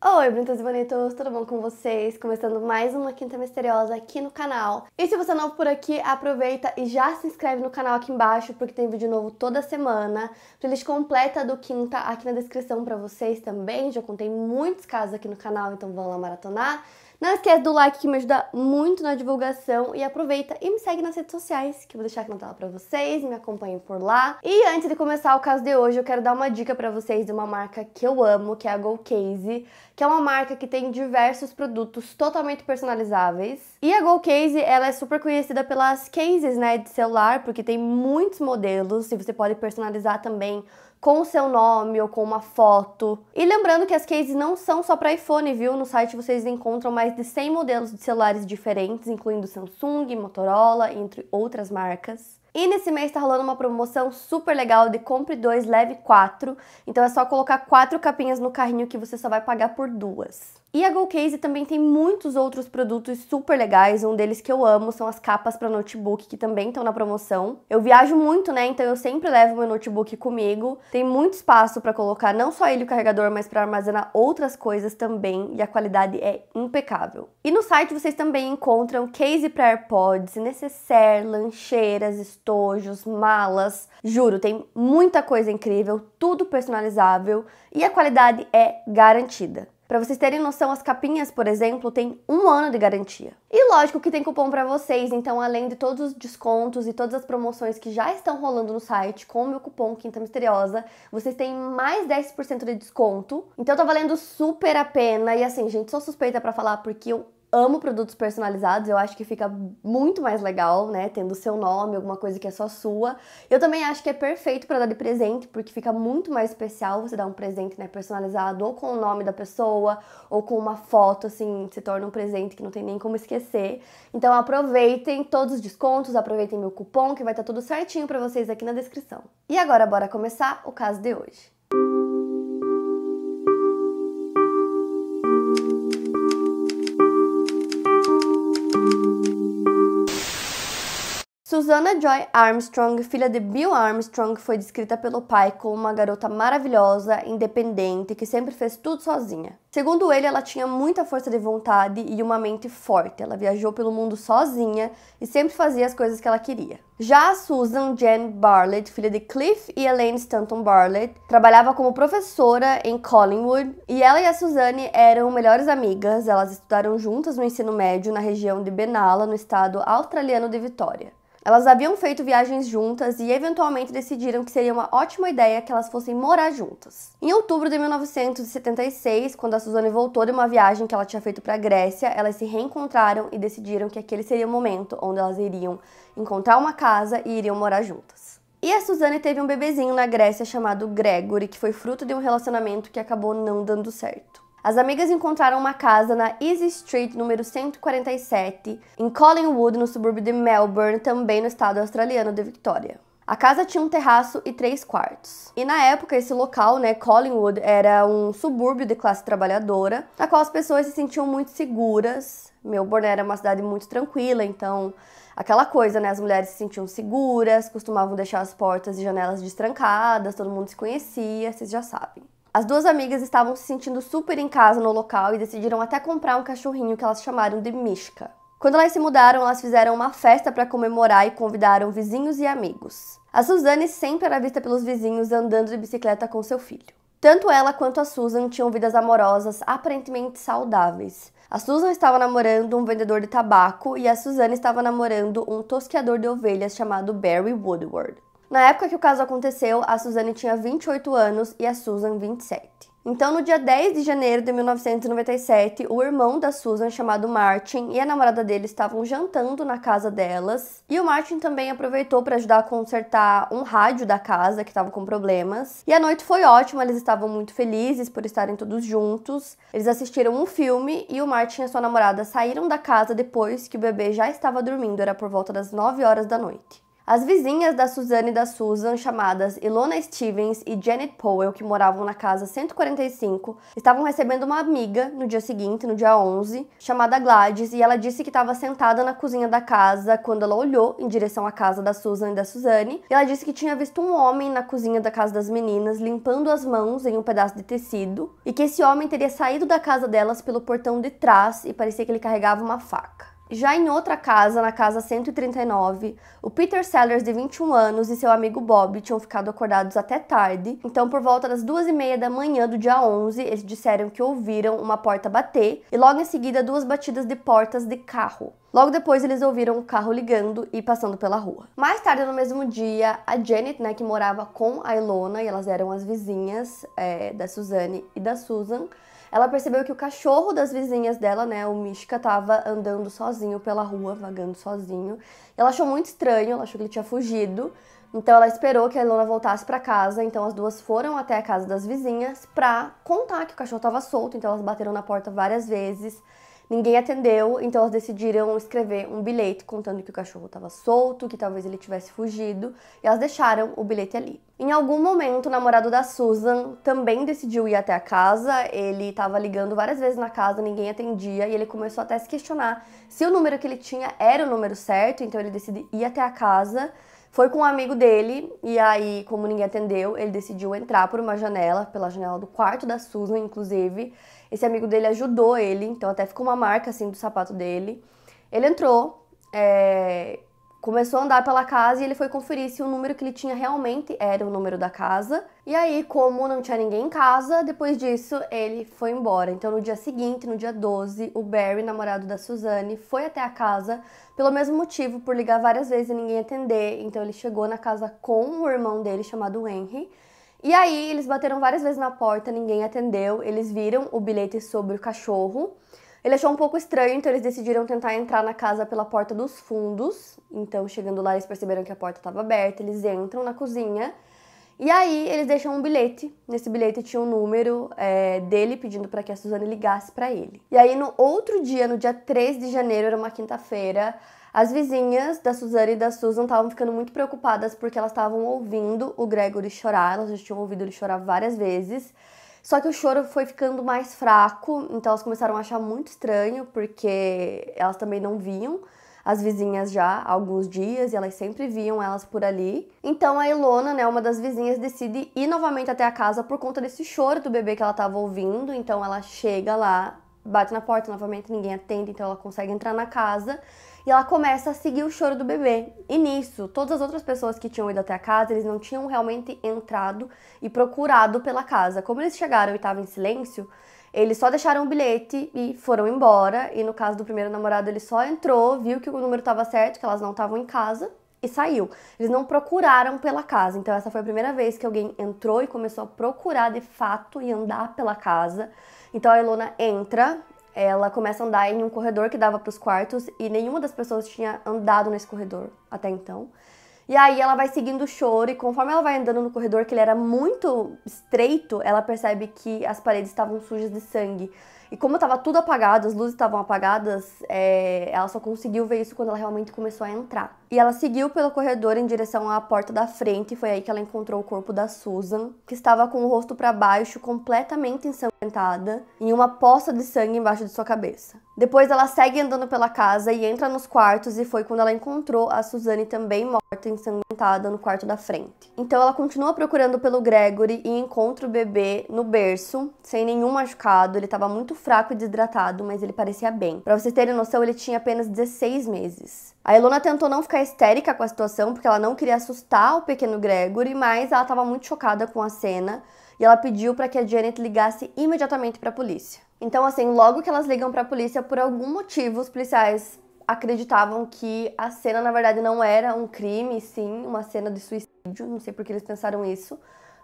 Oi, Brutas e Bonitos, tudo bom com vocês? Começando mais uma Quinta Misteriosa aqui no canal. E se você é novo por aqui, aproveita e já se inscreve no canal aqui embaixo, porque tem vídeo novo toda semana. Playlist completa do Quinta aqui na descrição para vocês também. Já contei muitos casos aqui no canal, então vão lá maratonar. Não esquece do like que me ajuda muito na divulgação e aproveita e me segue nas redes sociais, que eu vou deixar aqui na tela para vocês, me acompanhem por lá. E antes de começar o caso de hoje, eu quero dar uma dica para vocês de uma marca que eu amo, que é a Case, que é uma marca que tem diversos produtos totalmente personalizáveis. E a Golcase, ela é super conhecida pelas cases, né, de celular, porque tem muitos modelos e você pode personalizar também com o seu nome ou com uma foto. E lembrando que as cases não são só para iPhone, viu? No site vocês encontram mais de 100 modelos de celulares diferentes, incluindo Samsung, Motorola, entre outras marcas. E nesse mês tá rolando uma promoção super legal de compre dois, leve quatro. Então é só colocar quatro capinhas no carrinho que você só vai pagar por duas. E a GoCase também tem muitos outros produtos super legais, um deles que eu amo são as capas para notebook que também estão na promoção. Eu viajo muito, né? Então eu sempre levo meu notebook comigo. Tem muito espaço para colocar não só ele o carregador, mas para armazenar outras coisas também, e a qualidade é impecável. E no site vocês também encontram case para AirPods, necessaire, lancheiras, estudos, estojos, malas. Juro, tem muita coisa incrível, tudo personalizável e a qualidade é garantida. Para vocês terem noção, as capinhas, por exemplo, tem um ano de garantia. E lógico que tem cupom para vocês, então além de todos os descontos e todas as promoções que já estão rolando no site com o meu cupom Quinta Misteriosa, vocês têm mais 10% de desconto. Então tá valendo super a pena. E assim, gente, sou suspeita para falar porque eu amo produtos personalizados, eu acho que fica muito mais legal, né? Tendo seu nome, alguma coisa que é só sua. Eu também acho que é perfeito para dar de presente, porque fica muito mais especial você dar um presente, né, personalizado, ou com o nome da pessoa, ou com uma foto, assim, se torna um presente que não tem nem como esquecer. Então aproveitem todos os descontos, aproveitem meu cupom, que vai estar tá tudo certinho para vocês aqui na descrição. E agora bora começar o caso de hoje. Susana Joy Armstrong, filha de Bill Armstrong, foi descrita pelo pai como uma garota maravilhosa, independente, que sempre fez tudo sozinha. Segundo ele, ela tinha muita força de vontade e uma mente forte. Ela viajou pelo mundo sozinha e sempre fazia as coisas que ela queria. Já a Susan Jane Barlett, filha de Cliff e Elaine Stanton Barlett, trabalhava como professora em Collingwood e ela e a Suzanne eram melhores amigas. Elas estudaram juntas no ensino médio na região de Benalla, no estado australiano de Vitória. Elas haviam feito viagens juntas e eventualmente decidiram que seria uma ótima ideia que elas fossem morar juntas. Em outubro de 1976, quando a Suzane voltou de uma viagem que ela tinha feito para a Grécia, elas se reencontraram e decidiram que aquele seria o momento onde elas iriam encontrar uma casa e iriam morar juntas. E a Suzane teve um bebezinho na Grécia chamado Gregory, que foi fruto de um relacionamento que acabou não dando certo. As amigas encontraram uma casa na Easy Street número 147, em Collingwood, no subúrbio de Melbourne, também no estado australiano de Victoria. A casa tinha um terraço e três quartos. E na época, esse local, né, Collingwood, era um subúrbio de classe trabalhadora, na qual as pessoas se sentiam muito seguras. Melbourne era uma cidade muito tranquila, então aquela coisa, né, as mulheres se sentiam seguras, costumavam deixar as portas e janelas destrancadas, todo mundo se conhecia, vocês já sabem. As duas amigas estavam se sentindo super em casa no local e decidiram até comprar um cachorrinho que elas chamaram de Mishka. Quando elas se mudaram, elas fizeram uma festa para comemorar e convidaram vizinhos e amigos. A Suzane sempre era vista pelos vizinhos andando de bicicleta com seu filho. Tanto ela quanto a Susan tinham vidas amorosas aparentemente saudáveis. A Susan estava namorando um vendedor de tabaco e a Suzane estava namorando um tosqueador de ovelhas chamado Barry Woodward. Na época que o caso aconteceu, a Suzane tinha 28 anos e a Susan 27. Então, no dia 10 de janeiro de 1997, o irmão da Susan, chamado Martin, e a namorada dele estavam jantando na casa delas. E o Martin também aproveitou para ajudar a consertar um rádio da casa que estava com problemas. E a noite foi ótima, eles estavam muito felizes por estarem todos juntos. Eles assistiram um filme e o Martin e a sua namorada saíram da casa depois que o bebê já estava dormindo, era por volta das 9 horas da noite. As vizinhas da Suzanne e da Susan, chamadas Ilona Stevens e Janet Powell, que moravam na casa 145, estavam recebendo uma amiga no dia seguinte, no dia 11, chamada Gladys, e ela disse que estava sentada na cozinha da casa quando ela olhou em direção à casa da Susan e da Suzanne. E ela disse que tinha visto um homem na cozinha da casa das meninas limpando as mãos em um pedaço de tecido e que esse homem teria saído da casa delas pelo portão de trás e parecia que ele carregava uma faca. Já em outra casa, na casa 139, o Peter Sellers, de 21 anos, e seu amigo Bob tinham ficado acordados até tarde. Então, por volta das duas e meia da manhã do dia 11, eles disseram que ouviram uma porta bater e logo em seguida duas batidas de portas de carro. Logo depois, eles ouviram o carro ligando e passando pela rua. Mais tarde, no mesmo dia, a Janet, né, que morava com a Ilona, e elas eram as vizinhas é, da Suzanne e da Susan, ela percebeu que o cachorro das vizinhas dela, né, o Mishka, estava andando sozinho pela rua, vagando sozinho. Ela achou muito estranho, ela achou que ele tinha fugido. Então ela esperou que a Ilona voltasse para casa, então as duas foram até a casa das vizinhas para contar que o cachorro estava solto, então elas bateram na porta várias vezes. Ninguém atendeu, então elas decidiram escrever um bilhete contando que o cachorro estava solto, que talvez ele tivesse fugido, e elas deixaram o bilhete ali. Em algum momento, o namorado da Susan também decidiu ir até a casa. Ele estava ligando várias vezes na casa, ninguém atendia, e ele começou até a se questionar se o número que ele tinha era o número certo, então ele decidiu ir até a casa. Foi com um amigo dele, e aí, como ninguém atendeu, ele decidiu entrar por uma janela, pela janela do quarto da Susan, inclusive, esse amigo dele ajudou ele, então até ficou uma marca assim do sapato dele. Ele entrou, é, começou a andar pela casa e ele foi conferir se o número que ele tinha realmente era o número da casa. E aí, como não tinha ninguém em casa, depois disso ele foi embora. Então, no dia seguinte, no dia 12, o Barry, namorado da Suzanne, foi até a casa pelo mesmo motivo, por ligar várias vezes e ninguém atender. Então, ele chegou na casa com o irmão dele chamado Henry e aí eles bateram várias vezes na porta, ninguém atendeu, eles viram o bilhete sobre o cachorro. Ele achou um pouco estranho, então eles decidiram tentar entrar na casa pela porta dos fundos. Então, chegando lá, eles perceberam que a porta estava aberta, eles entram na cozinha. E aí eles deixam um bilhete. Nesse bilhete tinha um número é, dele pedindo para que a Suzane ligasse para ele. E aí no outro dia, no dia 3 de janeiro, era uma quinta-feira, as vizinhas da Suzana e da Susan estavam ficando muito preocupadas porque elas estavam ouvindo o Gregory chorar, elas já tinham ouvido ele chorar várias vezes. Só que o choro foi ficando mais fraco, então elas começaram a achar muito estranho, porque elas também não viam as vizinhas já há alguns dias e elas sempre viam elas por ali. Então a Ilona, né, uma das vizinhas, decide ir novamente até a casa por conta desse choro do bebê que ela estava ouvindo. Então ela chega lá, bate na porta novamente, ninguém atende, então ela consegue entrar na casa e ela começa a seguir o choro do bebê. E nisso, todas as outras pessoas que tinham ido até a casa, eles não tinham realmente entrado e procurado pela casa. Como eles chegaram e estavam em silêncio, eles só deixaram o bilhete e foram embora. E no caso do primeiro namorado, ele só entrou, viu que o número estava certo, que elas não estavam em casa e saiu. Eles não procuraram pela casa. Então, essa foi a primeira vez que alguém entrou e começou a procurar de fato e andar pela casa. Então, a Elona entra ela começa a andar em um corredor que dava para os quartos e nenhuma das pessoas tinha andado nesse corredor até então. E aí ela vai seguindo o choro e conforme ela vai andando no corredor que ele era muito estreito, ela percebe que as paredes estavam sujas de sangue. E como estava tudo apagado, as luzes estavam apagadas, é, ela só conseguiu ver isso quando ela realmente começou a entrar. E ela seguiu pelo corredor em direção à porta da frente, e foi aí que ela encontrou o corpo da Susan, que estava com o rosto para baixo, completamente ensanguentada, em uma poça de sangue embaixo de sua cabeça. Depois ela segue andando pela casa e entra nos quartos, e foi quando ela encontrou a Suzane também morta morta ensanguentada no quarto da frente. Então ela continua procurando pelo Gregory e encontra o bebê no berço, sem nenhum machucado. Ele estava muito fraco e desidratado, mas ele parecia bem. Para vocês terem noção, ele tinha apenas 16 meses. A Elona tentou não ficar histérica com a situação, porque ela não queria assustar o pequeno Gregory, mas ela estava muito chocada com a cena e ela pediu para que a Janet ligasse imediatamente para a polícia. Então, assim, logo que elas ligam para a polícia, por algum motivo, os policiais acreditavam que a cena, na verdade, não era um crime, sim, uma cena de suicídio, não sei por que eles pensaram isso.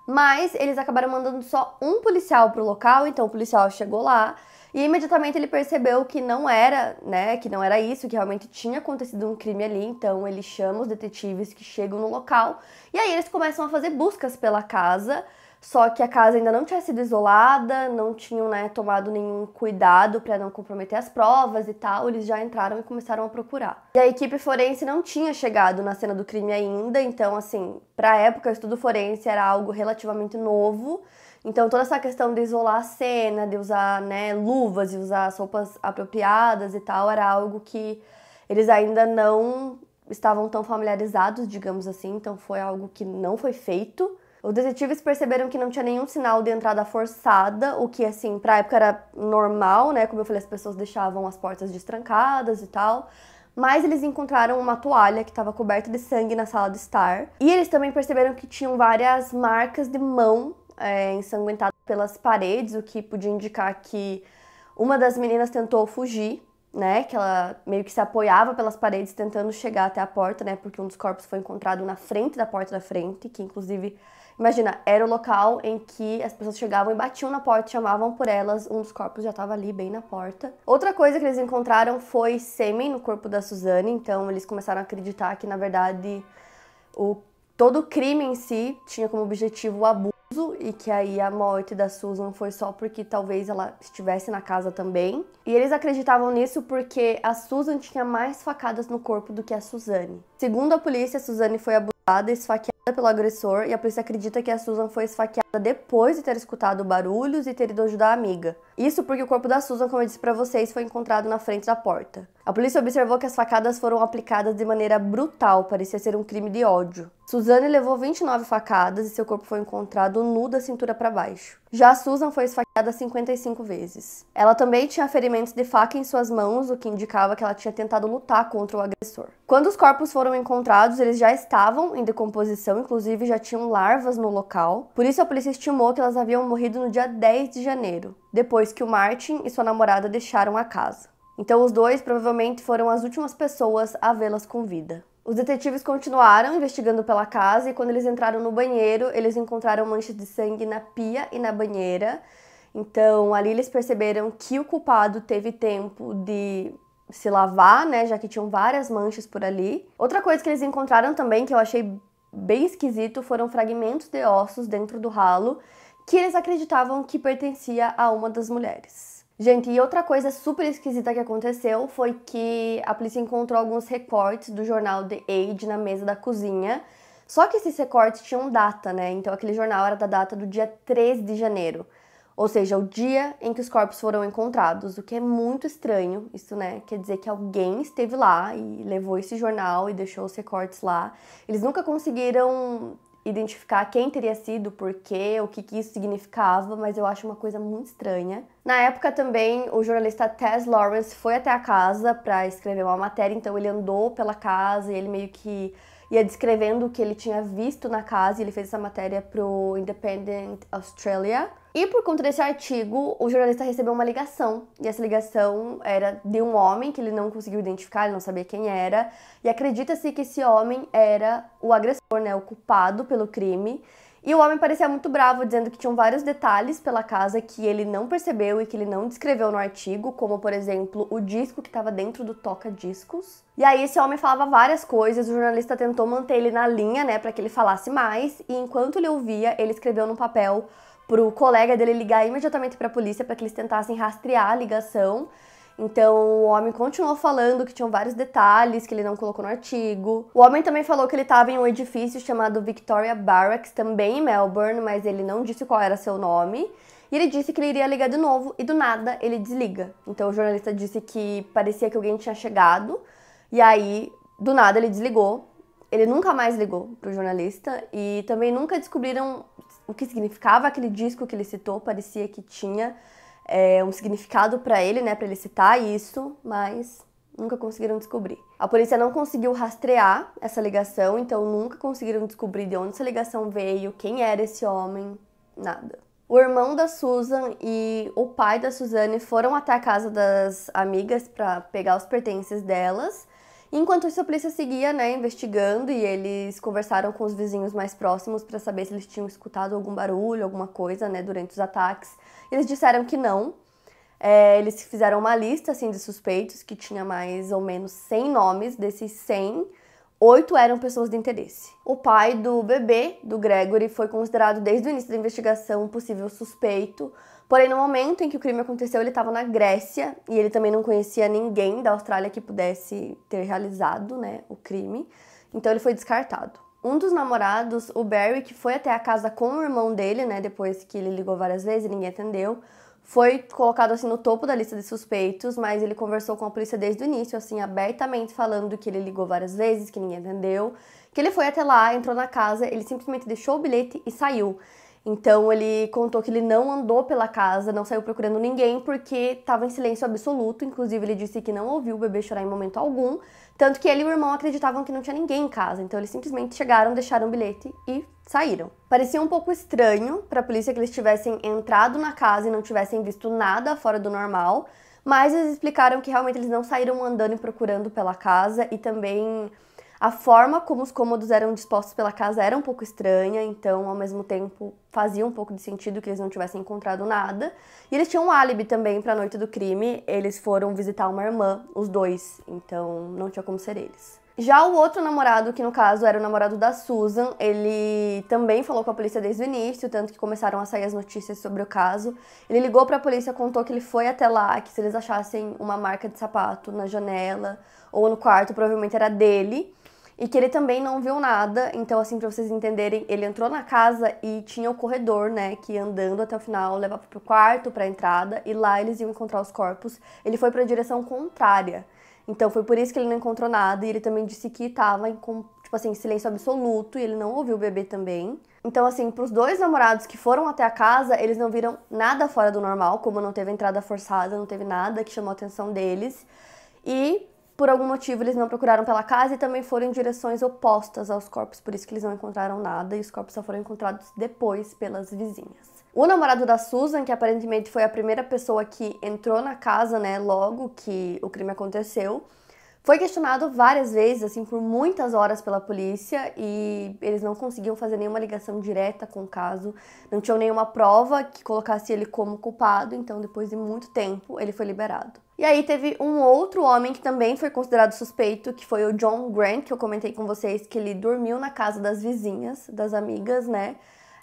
Mas eles acabaram mandando só um policial pro local, então o policial chegou lá e imediatamente ele percebeu que não era, né, que não era isso, que realmente tinha acontecido um crime ali, então ele chama os detetives que chegam no local e aí eles começam a fazer buscas pela casa só que a casa ainda não tinha sido isolada, não tinham né, tomado nenhum cuidado para não comprometer as provas e tal. Eles já entraram e começaram a procurar. E a equipe forense não tinha chegado na cena do crime ainda, então, assim, para a época, o estudo forense era algo relativamente novo. Então, toda essa questão de isolar a cena, de usar né, luvas e usar as roupas apropriadas e tal, era algo que eles ainda não estavam tão familiarizados, digamos assim. Então, foi algo que não foi feito. Os detetives perceberam que não tinha nenhum sinal de entrada forçada, o que, assim, pra época era normal, né? Como eu falei, as pessoas deixavam as portas destrancadas e tal. Mas eles encontraram uma toalha que estava coberta de sangue na sala de estar. E eles também perceberam que tinham várias marcas de mão é, ensanguentadas pelas paredes, o que podia indicar que uma das meninas tentou fugir, né? Que ela meio que se apoiava pelas paredes tentando chegar até a porta, né? Porque um dos corpos foi encontrado na frente da porta da frente, que inclusive Imagina, era o local em que as pessoas chegavam e batiam na porta, chamavam por elas, um dos corpos já estava ali bem na porta. Outra coisa que eles encontraram foi sêmen no corpo da Suzane, então eles começaram a acreditar que na verdade o todo o crime em si tinha como objetivo o abuso e que aí a morte da Susan foi só porque talvez ela estivesse na casa também. E eles acreditavam nisso porque a Susan tinha mais facadas no corpo do que a Suzane. Segundo a polícia, a Suzane foi abusada, esfaqueada pelo agressor e a polícia acredita que a Susan foi esfaqueada depois de ter escutado barulhos e ter ido ajudar a amiga. Isso porque o corpo da Susan, como eu disse para vocês, foi encontrado na frente da porta. A polícia observou que as facadas foram aplicadas de maneira brutal, parecia ser um crime de ódio. Suzanne levou 29 facadas e seu corpo foi encontrado nu da cintura para baixo. Já Susan foi esfaqueada 55 vezes. Ela também tinha ferimentos de faca em suas mãos, o que indicava que ela tinha tentado lutar contra o agressor. Quando os corpos foram encontrados, eles já estavam em decomposição, inclusive já tinham larvas no local. Por isso a polícia estimou que elas haviam morrido no dia 10 de janeiro, depois depois que o Martin e sua namorada deixaram a casa. Então os dois provavelmente foram as últimas pessoas a vê-las com vida. Os detetives continuaram investigando pela casa e quando eles entraram no banheiro, eles encontraram manchas de sangue na pia e na banheira. Então ali eles perceberam que o culpado teve tempo de se lavar, né, já que tinham várias manchas por ali. Outra coisa que eles encontraram também que eu achei bem esquisito foram fragmentos de ossos dentro do ralo que eles acreditavam que pertencia a uma das mulheres. Gente, e outra coisa super esquisita que aconteceu foi que a polícia encontrou alguns recortes do jornal The Age na mesa da cozinha. Só que esses recortes tinham data, né? Então aquele jornal era da data do dia 3 de janeiro, ou seja, o dia em que os corpos foram encontrados, o que é muito estranho. Isso, né? Quer dizer que alguém esteve lá e levou esse jornal e deixou os recortes lá. Eles nunca conseguiram identificar quem teria sido, por quê, o que, que isso significava, mas eu acho uma coisa muito estranha. Na época também, o jornalista Tess Lawrence foi até a casa para escrever uma matéria, então ele andou pela casa e ele meio que ia é descrevendo o que ele tinha visto na casa, ele fez essa matéria pro Independent Australia. E por conta desse artigo, o jornalista recebeu uma ligação. E essa ligação era de um homem que ele não conseguiu identificar, ele não sabia quem era. E acredita-se que esse homem era o agressor, né, o culpado pelo crime. E o homem parecia muito bravo, dizendo que tinham vários detalhes pela casa que ele não percebeu e que ele não descreveu no artigo, como por exemplo o disco que estava dentro do toca-discos. E aí esse homem falava várias coisas, o jornalista tentou manter ele na linha, né, para que ele falasse mais, e enquanto ele ouvia, ele escreveu no papel pro colega dele ligar imediatamente para a polícia para que eles tentassem rastrear a ligação. Então o homem continuou falando que tinham vários detalhes que ele não colocou no artigo. O homem também falou que ele estava em um edifício chamado Victoria Barracks, também em Melbourne, mas ele não disse qual era seu nome. E ele disse que ele iria ligar de novo e do nada ele desliga. Então o jornalista disse que parecia que alguém tinha chegado e aí do nada ele desligou. Ele nunca mais ligou para o jornalista e também nunca descobriram o que significava aquele disco que ele citou, parecia que tinha é, um significado para ele, né, para ele citar isso, mas nunca conseguiram descobrir. A polícia não conseguiu rastrear essa ligação, então nunca conseguiram descobrir de onde essa ligação veio, quem era esse homem, nada. O irmão da Susan e o pai da Suzane foram até a casa das amigas para pegar os pertences delas. Enquanto isso, a polícia seguia, né, investigando e eles conversaram com os vizinhos mais próximos para saber se eles tinham escutado algum barulho, alguma coisa, né, durante os ataques. Eles disseram que não. É, eles fizeram uma lista assim de suspeitos que tinha mais ou menos 100 nomes. Desses 100, oito eram pessoas de interesse. O pai do bebê, do Gregory, foi considerado desde o início da investigação um possível suspeito. Porém, no momento em que o crime aconteceu, ele estava na Grécia e ele também não conhecia ninguém da Austrália que pudesse ter realizado né, o crime. Então, ele foi descartado. Um dos namorados, o Barry, que foi até a casa com o irmão dele, né, depois que ele ligou várias vezes e ninguém atendeu, foi colocado assim no topo da lista de suspeitos, mas ele conversou com a polícia desde o início, assim, abertamente falando que ele ligou várias vezes, que ninguém atendeu, que ele foi até lá, entrou na casa, ele simplesmente deixou o bilhete e saiu. Então ele contou que ele não andou pela casa, não saiu procurando ninguém porque estava em silêncio absoluto. Inclusive ele disse que não ouviu o bebê chorar em momento algum tanto que ele e o irmão acreditavam que não tinha ninguém em casa, então eles simplesmente chegaram, deixaram o bilhete e saíram. Parecia um pouco estranho para a polícia que eles tivessem entrado na casa e não tivessem visto nada fora do normal, mas eles explicaram que realmente eles não saíram andando e procurando pela casa e também a forma como os cômodos eram dispostos pela casa era um pouco estranha, então, ao mesmo tempo, fazia um pouco de sentido que eles não tivessem encontrado nada. E eles tinham um álibi também para a noite do crime, eles foram visitar uma irmã, os dois, então não tinha como ser eles. Já o outro namorado, que no caso era o namorado da Susan, ele também falou com a polícia desde o início, tanto que começaram a sair as notícias sobre o caso. Ele ligou para a polícia, contou que ele foi até lá, que se eles achassem uma marca de sapato na janela ou no quarto, provavelmente era dele e que ele também não viu nada. Então, assim, para vocês entenderem, ele entrou na casa e tinha o corredor, né, que andando até o final levava pro quarto, pra entrada, e lá eles iam encontrar os corpos. Ele foi para a direção contrária. Então, foi por isso que ele não encontrou nada e ele também disse que tava em, tipo assim, silêncio absoluto e ele não ouviu o bebê também. Então, assim, pros dois namorados que foram até a casa, eles não viram nada fora do normal, como não teve entrada forçada, não teve nada que chamou a atenção deles. E por algum motivo, eles não procuraram pela casa e também foram em direções opostas aos corpos, por isso que eles não encontraram nada e os corpos só foram encontrados depois pelas vizinhas. O namorado da Susan, que aparentemente foi a primeira pessoa que entrou na casa, né, logo que o crime aconteceu, foi questionado várias vezes, assim, por muitas horas pela polícia e eles não conseguiam fazer nenhuma ligação direta com o caso, não tinham nenhuma prova que colocasse ele como culpado, então depois de muito tempo ele foi liberado. E aí teve um outro homem que também foi considerado suspeito, que foi o John Grant, que eu comentei com vocês que ele dormiu na casa das vizinhas, das amigas, né?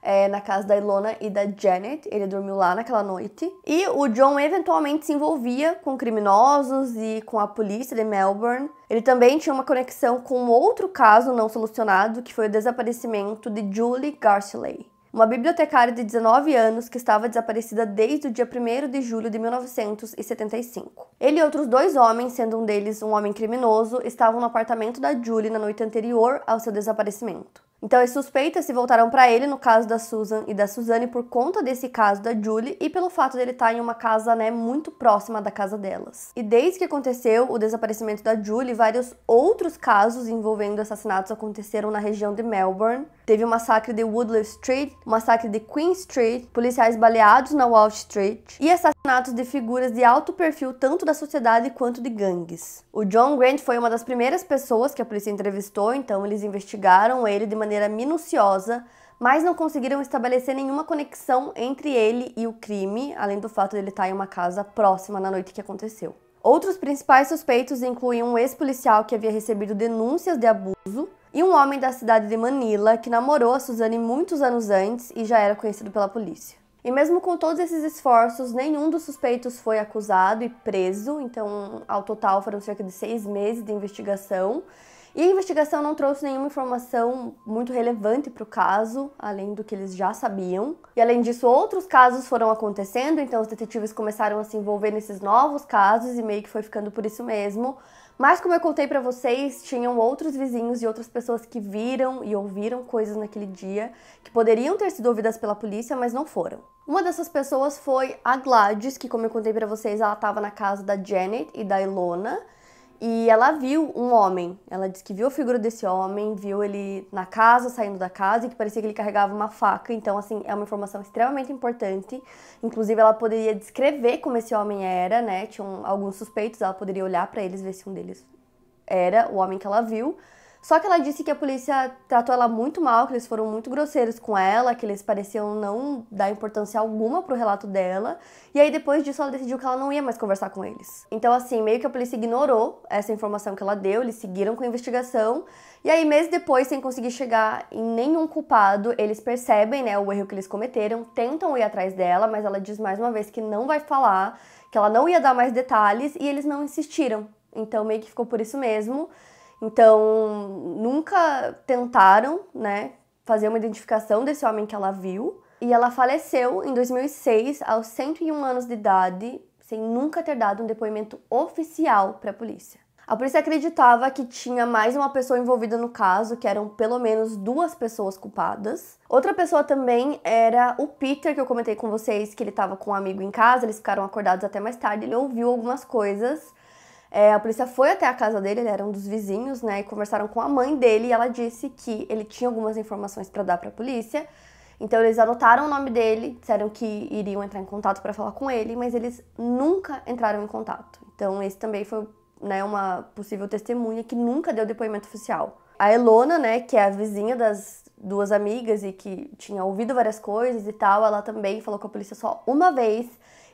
É, na casa da Ilona e da Janet. Ele dormiu lá naquela noite. E o John eventualmente se envolvia com criminosos e com a polícia de Melbourne. Ele também tinha uma conexão com outro caso não solucionado, que foi o desaparecimento de Julie Garceley uma bibliotecária de 19 anos que estava desaparecida desde o dia 1 de julho de 1975. Ele e outros dois homens, sendo um deles um homem criminoso, estavam no apartamento da Julie na noite anterior ao seu desaparecimento. Então, as é suspeitas se voltaram para ele no caso da Susan e da Suzanne por conta desse caso da Julie e pelo fato dele estar tá em uma casa, né, muito próxima da casa delas. E desde que aconteceu o desaparecimento da Julie, vários outros casos envolvendo assassinatos aconteceram na região de Melbourne, Teve o massacre de Woodley Street, o massacre de Queen Street, policiais baleados na Wall Street e assassinatos de figuras de alto perfil tanto da sociedade quanto de gangues. O John Grant foi uma das primeiras pessoas que a polícia entrevistou, então eles investigaram ele de maneira minuciosa, mas não conseguiram estabelecer nenhuma conexão entre ele e o crime, além do fato de ele estar em uma casa próxima na noite que aconteceu. Outros principais suspeitos incluem um ex-policial que havia recebido denúncias de abuso, e um homem da cidade de Manila que namorou a Suzane muitos anos antes e já era conhecido pela polícia. E mesmo com todos esses esforços, nenhum dos suspeitos foi acusado e preso, então ao total foram cerca de seis meses de investigação. E a investigação não trouxe nenhuma informação muito relevante para o caso, além do que eles já sabiam. E além disso, outros casos foram acontecendo, então os detetives começaram a se envolver nesses novos casos e meio que foi ficando por isso mesmo. Mas como eu contei para vocês, tinham outros vizinhos e outras pessoas que viram e ouviram coisas naquele dia que poderiam ter sido ouvidas pela polícia, mas não foram. Uma dessas pessoas foi a Gladys, que como eu contei para vocês, ela estava na casa da Janet e da Ilona, e ela viu um homem. Ela disse que viu a figura desse homem, viu ele na casa, saindo da casa, e que parecia que ele carregava uma faca. Então, assim, é uma informação extremamente importante. Inclusive, ela poderia descrever como esse homem era, né? Tinham alguns suspeitos, ela poderia olhar para eles, ver se um deles era o homem que ela viu. Só que ela disse que a polícia tratou ela muito mal, que eles foram muito grosseiros com ela, que eles pareciam não dar importância alguma pro relato dela. E aí depois disso ela decidiu que ela não ia mais conversar com eles. Então assim, meio que a polícia ignorou essa informação que ela deu, eles seguiram com a investigação. E aí meses depois, sem conseguir chegar em nenhum culpado, eles percebem, né, o erro que eles cometeram, tentam ir atrás dela, mas ela diz mais uma vez que não vai falar, que ela não ia dar mais detalhes e eles não insistiram. Então meio que ficou por isso mesmo. Então, nunca tentaram, né, fazer uma identificação desse homem que ela viu. E ela faleceu em 2006, aos 101 anos de idade, sem nunca ter dado um depoimento oficial para a polícia. A polícia acreditava que tinha mais uma pessoa envolvida no caso, que eram pelo menos duas pessoas culpadas. Outra pessoa também era o Peter, que eu comentei com vocês que ele estava com um amigo em casa, eles ficaram acordados até mais tarde, ele ouviu algumas coisas é, a polícia foi até a casa dele, ele era um dos vizinhos, né? E conversaram com a mãe dele e ela disse que ele tinha algumas informações para dar para a polícia. Então eles anotaram o nome dele, disseram que iriam entrar em contato para falar com ele, mas eles nunca entraram em contato. Então esse também foi né, uma possível testemunha que nunca deu depoimento oficial. A Elona, né, que é a vizinha das duas amigas e que tinha ouvido várias coisas e tal, ela também falou com a polícia só uma vez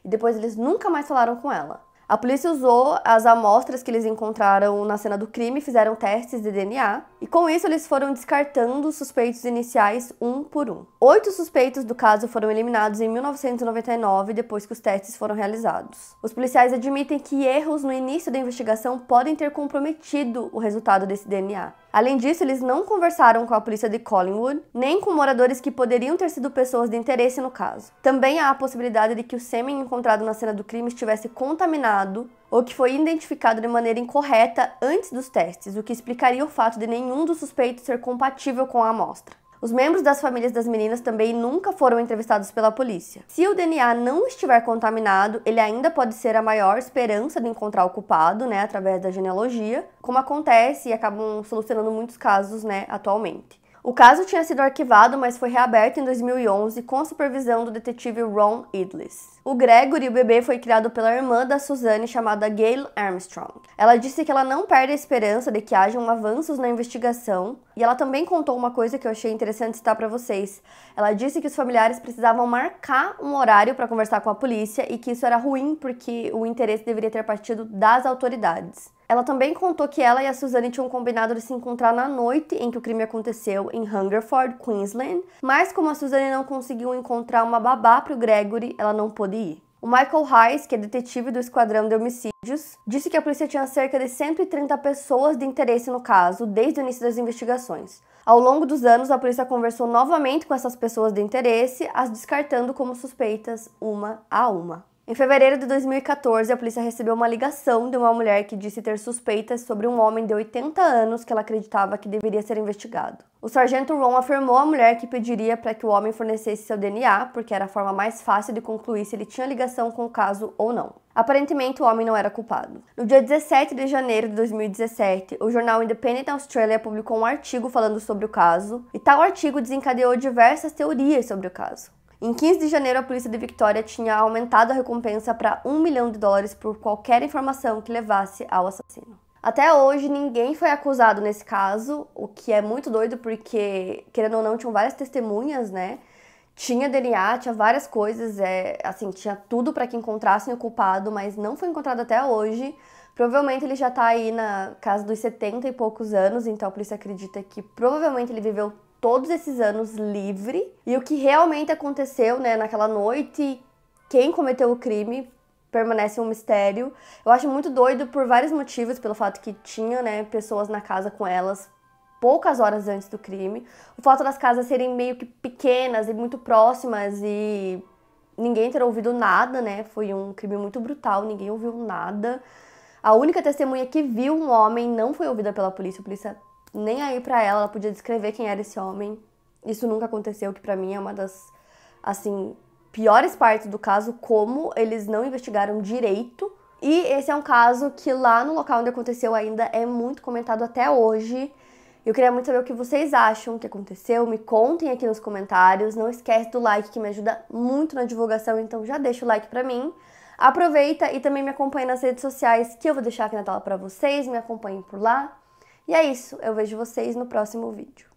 e depois eles nunca mais falaram com ela. A polícia usou as amostras que eles encontraram na cena do crime, fizeram testes de DNA e com isso eles foram descartando os suspeitos iniciais um por um. Oito suspeitos do caso foram eliminados em 1999 depois que os testes foram realizados. Os policiais admitem que erros no início da investigação podem ter comprometido o resultado desse DNA. Além disso, eles não conversaram com a polícia de Collingwood, nem com moradores que poderiam ter sido pessoas de interesse no caso. Também há a possibilidade de que o sêmen encontrado na cena do crime estivesse contaminado ou que foi identificado de maneira incorreta antes dos testes, o que explicaria o fato de nenhum dos suspeitos ser compatível com a amostra. Os membros das famílias das meninas também nunca foram entrevistados pela polícia. Se o DNA não estiver contaminado, ele ainda pode ser a maior esperança de encontrar o culpado, né, através da genealogia, como acontece e acabam solucionando muitos casos, né, atualmente. O caso tinha sido arquivado, mas foi reaberto em 2011 com supervisão do detetive Ron Idlis. O Gregory, o bebê, foi criado pela irmã da Suzanne, chamada Gail Armstrong. Ela disse que ela não perde a esperança de que hajam avanços na investigação, e ela também contou uma coisa que eu achei interessante citar para vocês. Ela disse que os familiares precisavam marcar um horário para conversar com a polícia e que isso era ruim porque o interesse deveria ter partido das autoridades. Ela também contou que ela e a Suzane tinham combinado de se encontrar na noite em que o crime aconteceu, em Hungerford, Queensland, mas como a Suzane não conseguiu encontrar uma babá para o Gregory, ela não pôde ir. O Michael Hayes, que é detetive do esquadrão de homicídios, disse que a polícia tinha cerca de 130 pessoas de interesse no caso desde o início das investigações. Ao longo dos anos, a polícia conversou novamente com essas pessoas de interesse, as descartando como suspeitas uma a uma. Em fevereiro de 2014, a polícia recebeu uma ligação de uma mulher que disse ter suspeitas sobre um homem de 80 anos que ela acreditava que deveria ser investigado. O sargento Ron afirmou à mulher que pediria para que o homem fornecesse seu DNA, porque era a forma mais fácil de concluir se ele tinha ligação com o caso ou não. Aparentemente, o homem não era culpado. No dia 17 de janeiro de 2017, o jornal Independent Australia publicou um artigo falando sobre o caso, e tal artigo desencadeou diversas teorias sobre o caso. Em 15 de janeiro, a polícia de Victoria tinha aumentado a recompensa para 1 milhão de dólares por qualquer informação que levasse ao assassino. Até hoje, ninguém foi acusado nesse caso, o que é muito doido porque, querendo ou não, tinham várias testemunhas, né? Tinha DNA, tinha várias coisas, é, assim, tinha tudo para que encontrassem o culpado, mas não foi encontrado até hoje. Provavelmente ele já tá aí na casa dos 70 e poucos anos, então a polícia acredita que provavelmente ele viveu todos esses anos livre e o que realmente aconteceu, né, naquela noite, quem cometeu o crime permanece um mistério. Eu acho muito doido por vários motivos, pelo fato que tinha, né, pessoas na casa com elas poucas horas antes do crime. O fato das casas serem meio que pequenas e muito próximas e ninguém ter ouvido nada, né? Foi um crime muito brutal, ninguém ouviu nada. A única testemunha que viu um homem não foi ouvida pela polícia, a polícia nem aí para ela, ela podia descrever quem era esse homem. Isso nunca aconteceu, que para mim é uma das assim piores partes do caso, como eles não investigaram direito. E esse é um caso que lá no local onde aconteceu ainda é muito comentado até hoje. Eu queria muito saber o que vocês acham que aconteceu, me contem aqui nos comentários. Não esquece do like que me ajuda muito na divulgação, então já deixa o like pra mim. Aproveita e também me acompanha nas redes sociais que eu vou deixar aqui na tela para vocês, me acompanhem por lá. E é isso, eu vejo vocês no próximo vídeo.